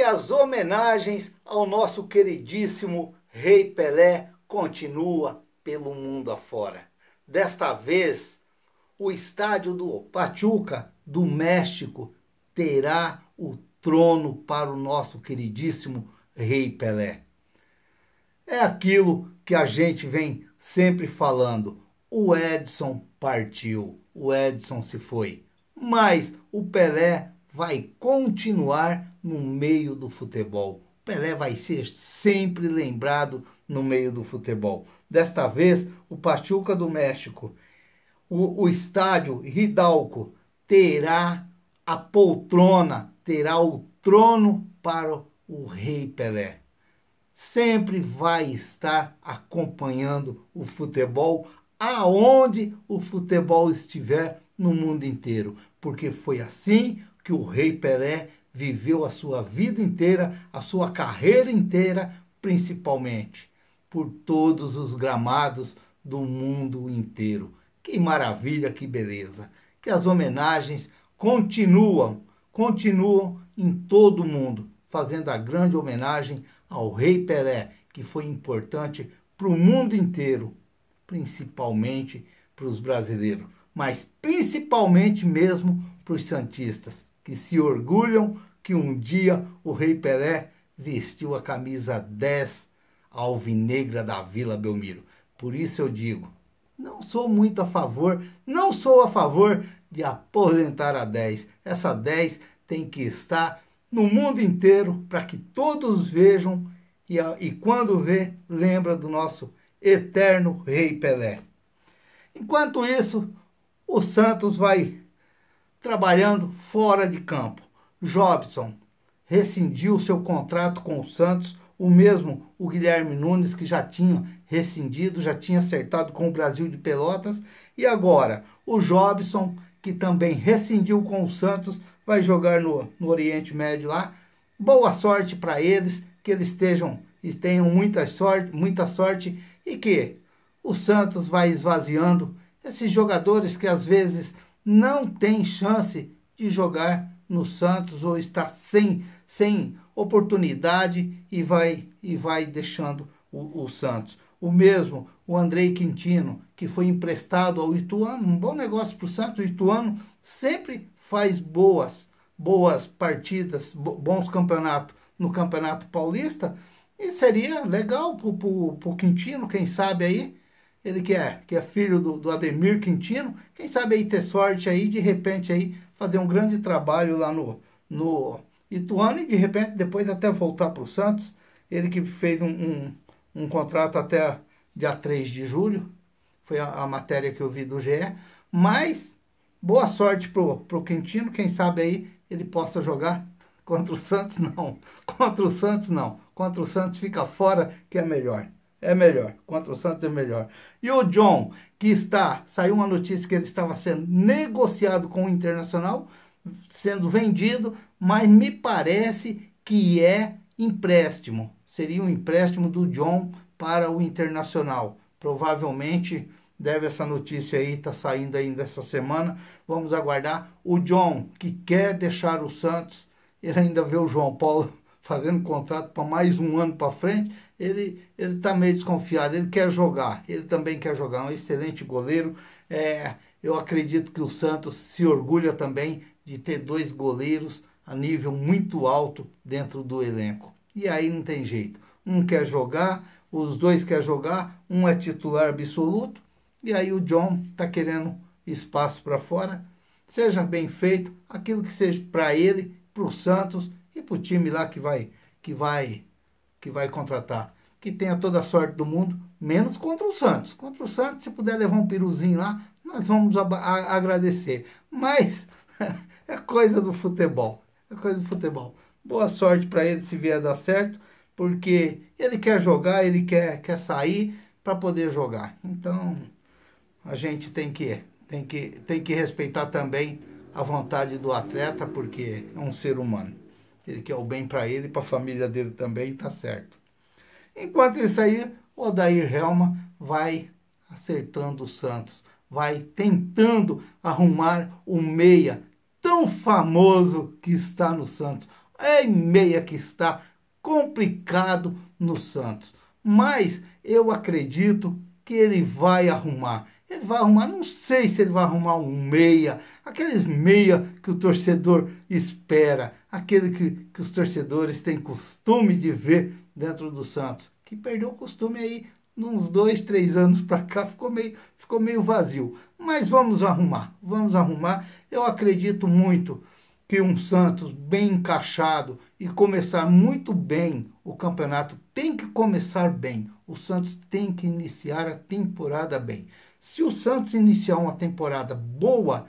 E as homenagens ao nosso queridíssimo Rei Pelé continua pelo mundo afora. Desta vez, o estádio do Pachuca, do México, terá o trono para o nosso queridíssimo Rei Pelé. É aquilo que a gente vem sempre falando. O Edson partiu, o Edson se foi, mas o Pelé vai continuar no meio do futebol. Pelé vai ser sempre lembrado no meio do futebol. Desta vez, o Pachuca do México, o, o estádio Hidalgo, terá a poltrona, terá o trono para o Rei Pelé. Sempre vai estar acompanhando o futebol aonde o futebol estiver no mundo inteiro, porque foi assim que o Rei Pelé viveu a sua vida inteira, a sua carreira inteira, principalmente, por todos os gramados do mundo inteiro. Que maravilha, que beleza! Que as homenagens continuam, continuam em todo o mundo, fazendo a grande homenagem ao Rei Pelé, que foi importante para o mundo inteiro, principalmente para os brasileiros, mas principalmente mesmo para os Santistas que se orgulham que um dia o Rei Pelé vestiu a camisa 10 alvinegra da Vila Belmiro. Por isso eu digo, não sou muito a favor, não sou a favor de aposentar a 10. Essa 10 tem que estar no mundo inteiro para que todos vejam e, e quando vê, lembra do nosso eterno Rei Pelé. Enquanto isso, o Santos vai trabalhando fora de campo. Jobson rescindiu seu contrato com o Santos, o mesmo o Guilherme Nunes que já tinha rescindido, já tinha acertado com o Brasil de Pelotas, e agora o Jobson, que também rescindiu com o Santos, vai jogar no, no Oriente Médio lá. Boa sorte para eles, que eles estejam e tenham muita sorte, muita sorte e que o Santos vai esvaziando esses jogadores que às vezes não tem chance de jogar no Santos ou está sem, sem oportunidade e vai, e vai deixando o, o Santos. O mesmo, o Andrei Quintino, que foi emprestado ao Ituano, um bom negócio para o Santos. O Ituano sempre faz boas, boas partidas, bons campeonatos no Campeonato Paulista. E seria legal para o Quintino, quem sabe aí, ele que é, que é filho do, do Ademir Quintino, quem sabe aí ter sorte aí, de repente aí fazer um grande trabalho lá no, no Ituano e de repente depois até voltar para o Santos, ele que fez um, um, um, contrato até dia 3 de julho, foi a, a, matéria que eu vi do GE, mas boa sorte pro, pro Quintino, quem sabe aí ele possa jogar contra o Santos não, contra o Santos não, contra o Santos fica fora que é melhor é melhor. Contra o Santos é melhor. E o John, que está, saiu uma notícia que ele estava sendo negociado com o Internacional, sendo vendido, mas me parece que é empréstimo. Seria um empréstimo do John para o Internacional. Provavelmente deve essa notícia aí tá saindo ainda essa semana. Vamos aguardar o John que quer deixar o Santos. Ele ainda vê o João Paulo fazendo contrato para mais um ano para frente, ele está meio desconfiado, ele quer jogar, ele também quer jogar, é um excelente goleiro. É, eu acredito que o Santos se orgulha também de ter dois goleiros a nível muito alto dentro do elenco. E aí não tem jeito. Um quer jogar, os dois quer jogar, um é titular absoluto, e aí o John está querendo espaço para fora. Seja bem feito, aquilo que seja para ele, para o Santos Tipo o time lá que vai que vai que vai contratar, que tenha toda a sorte do mundo, menos contra o Santos. Contra o Santos, se puder levar um piruzinho lá, nós vamos agradecer. Mas é coisa do futebol. É coisa do futebol. Boa sorte para ele se vier dar certo, porque ele quer jogar, ele quer, quer sair para poder jogar. Então, a gente tem que, tem, que, tem que respeitar também a vontade do atleta, porque é um ser humano ele quer é o bem para ele, e para a família dele também, tá certo. Enquanto ele sair, o Odair Helma vai acertando o Santos, vai tentando arrumar o meia tão famoso que está no Santos. É meia que está complicado no Santos. Mas eu acredito que ele vai arrumar. Ele vai arrumar, não sei se ele vai arrumar um meia, aqueles meia que o torcedor espera, aquele que, que os torcedores têm costume de ver dentro do Santos, que perdeu o costume aí, uns dois, três anos para cá, ficou meio, ficou meio vazio. Mas vamos arrumar, vamos arrumar. Eu acredito muito que um Santos bem encaixado e começar muito bem o campeonato, tem que começar bem. O Santos tem que iniciar a temporada bem. Se o Santos iniciar uma temporada boa,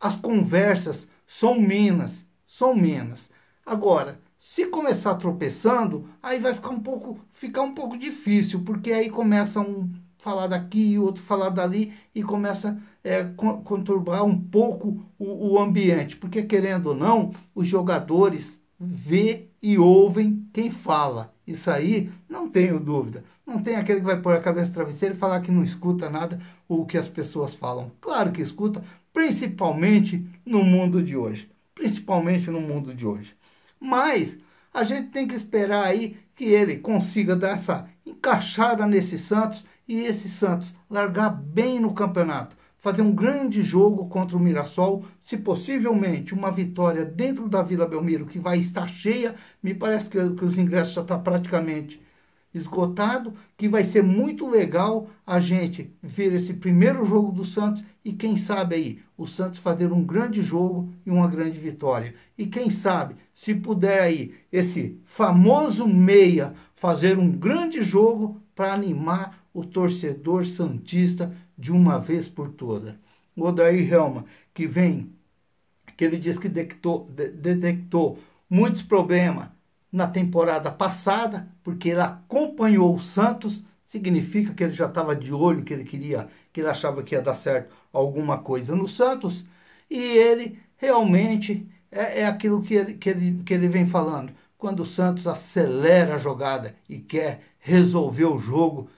as conversas são menos, são menos. Agora, se começar tropeçando, aí vai ficar um pouco, ficar um pouco difícil, porque aí começa um falar daqui e outro falar dali e começa é, conturbar um pouco o, o ambiente, porque querendo ou não, os jogadores vê e ouvem quem fala. Isso aí, não tenho dúvida. Não tem aquele que vai pôr a cabeça no travesseiro e falar que não escuta nada o que as pessoas falam. Claro que escuta, principalmente no mundo de hoje. Principalmente no mundo de hoje. Mas a gente tem que esperar aí que ele consiga dar essa encaixada nesse Santos e esse Santos largar bem no campeonato fazer um grande jogo contra o Mirassol, se possivelmente uma vitória dentro da Vila Belmiro, que vai estar cheia, me parece que, que os ingressos já estão tá praticamente esgotado, que vai ser muito legal a gente ver esse primeiro jogo do Santos e quem sabe aí o Santos fazer um grande jogo e uma grande vitória. E quem sabe, se puder aí esse famoso meia fazer um grande jogo para animar o torcedor santista de uma vez por toda. O Odair Helma, que vem, que ele diz que detectou, de, detectou muitos problemas na temporada passada, porque ele acompanhou o Santos, significa que ele já estava de olho, que ele queria, que ele achava que ia dar certo alguma coisa no Santos, e ele realmente é, é aquilo que ele, que, ele, que ele vem falando. Quando o Santos acelera a jogada e quer resolver o jogo,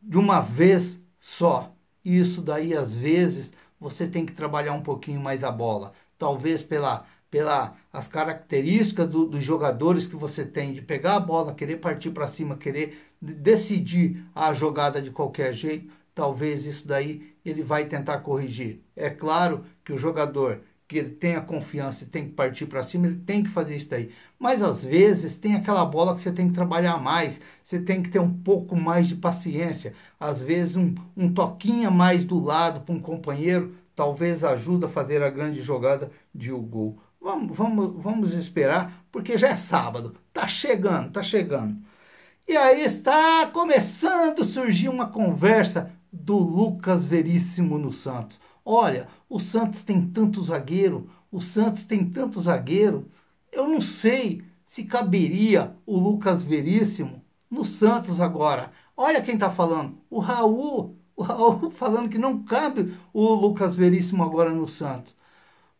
de uma vez só. Isso daí, às vezes, você tem que trabalhar um pouquinho mais a bola. Talvez pela pelas as características do, dos jogadores que você tem de pegar a bola, querer partir para cima, querer decidir a jogada de qualquer jeito, talvez isso daí ele vai tentar corrigir. É claro que o jogador que ele tenha confiança e tem que partir para cima, ele tem que fazer isso daí. Mas às vezes tem aquela bola que você tem que trabalhar mais, você tem que ter um pouco mais de paciência. Às vezes um, um toquinho mais do lado para um companheiro talvez ajuda a fazer a grande jogada de o um gol. Vamos, vamos, vamos esperar, porque já é sábado, tá chegando, tá chegando. E aí está começando a surgir uma conversa do Lucas Veríssimo no Santos. Olha, o Santos tem tanto zagueiro, o Santos tem tanto zagueiro. Eu não sei se caberia o Lucas Veríssimo no Santos agora. Olha quem está falando, o Raul. O Raul falando que não cabe o Lucas Veríssimo agora no Santos.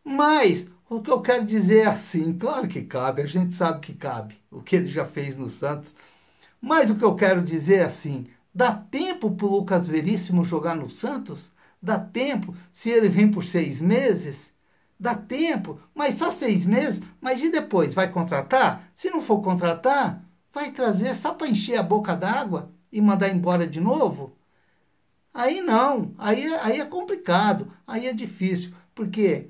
Mas o que eu quero dizer é assim, claro que cabe, a gente sabe que cabe, o que ele já fez no Santos. Mas o que eu quero dizer é assim, dá tempo para o Lucas Veríssimo jogar no Santos? Dá tempo, se ele vem por seis meses, dá tempo, mas só seis meses, mas e depois? Vai contratar? Se não for contratar, vai trazer só para encher a boca d'água e mandar embora de novo? Aí não, aí, é, aí é complicado, aí é difícil, porque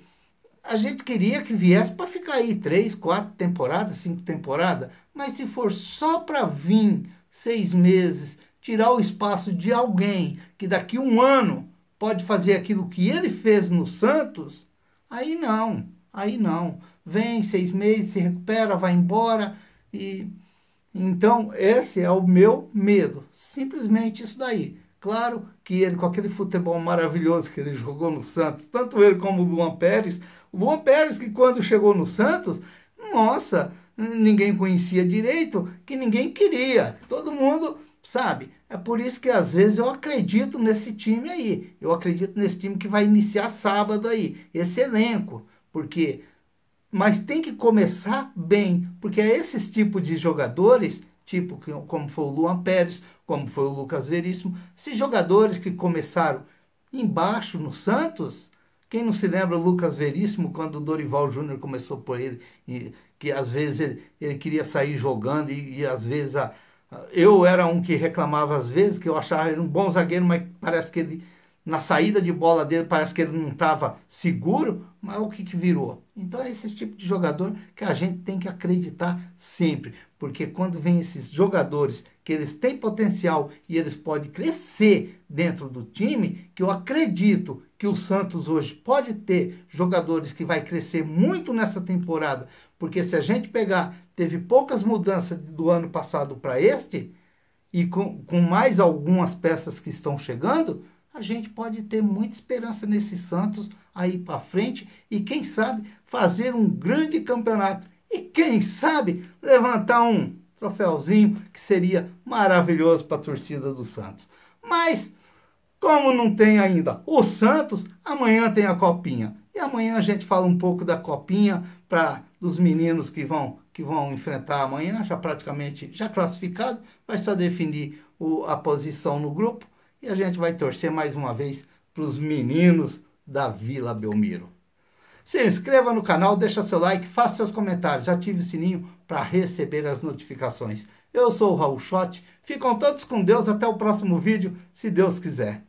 a gente queria que viesse para ficar aí três, quatro temporadas, cinco temporadas, mas se for só para vir seis meses, tirar o espaço de alguém que daqui um ano pode fazer aquilo que ele fez no Santos, aí não, aí não. Vem seis meses, se recupera, vai embora e então esse é o meu medo, simplesmente isso daí. Claro que ele com aquele futebol maravilhoso que ele jogou no Santos, tanto ele como o Luan Pérez, o Luan Pérez que quando chegou no Santos, nossa, ninguém conhecia direito, que ninguém queria. Todo mundo sabe? É por isso que às vezes eu acredito nesse time aí. Eu acredito nesse time que vai iniciar sábado aí, esse elenco, porque mas tem que começar bem, porque é esses tipos de jogadores, tipo como foi o Luan Pérez, como foi o Lucas Veríssimo, esses jogadores que começaram embaixo no Santos, quem não se lembra o Lucas Veríssimo quando o Dorival Júnior começou por ele, e, que às vezes ele, ele queria sair jogando e, e às vezes a, eu era um que reclamava às vezes, que eu achava ele um bom zagueiro, mas parece que ele, na saída de bola dele, parece que ele não estava seguro, mas o que, que virou? Então é esse tipo de jogador que a gente tem que acreditar sempre, porque quando vem esses jogadores que eles têm potencial e eles podem crescer dentro do time, que eu acredito que o Santos hoje pode ter jogadores que vai crescer muito nessa temporada, porque se a gente pegar, teve poucas mudanças do ano passado para este, e com, com mais algumas peças que estão chegando, a gente pode ter muita esperança nesse Santos aí para frente e quem sabe fazer um grande campeonato e quem sabe levantar um troféuzinho que seria maravilhoso para a torcida do Santos. Mas como não tem ainda o Santos, amanhã tem a copinha e amanhã a gente fala um pouco da copinha para dos meninos que vão que vão enfrentar amanhã, já praticamente já classificado, vai só definir o, a posição no grupo e a gente vai torcer mais uma vez para os meninos da Vila Belmiro. Se inscreva no canal, deixa seu like, faça seus comentários, ative o sininho para receber as notificações. Eu sou o Raul Schott, ficam todos com Deus até o próximo vídeo, se Deus quiser.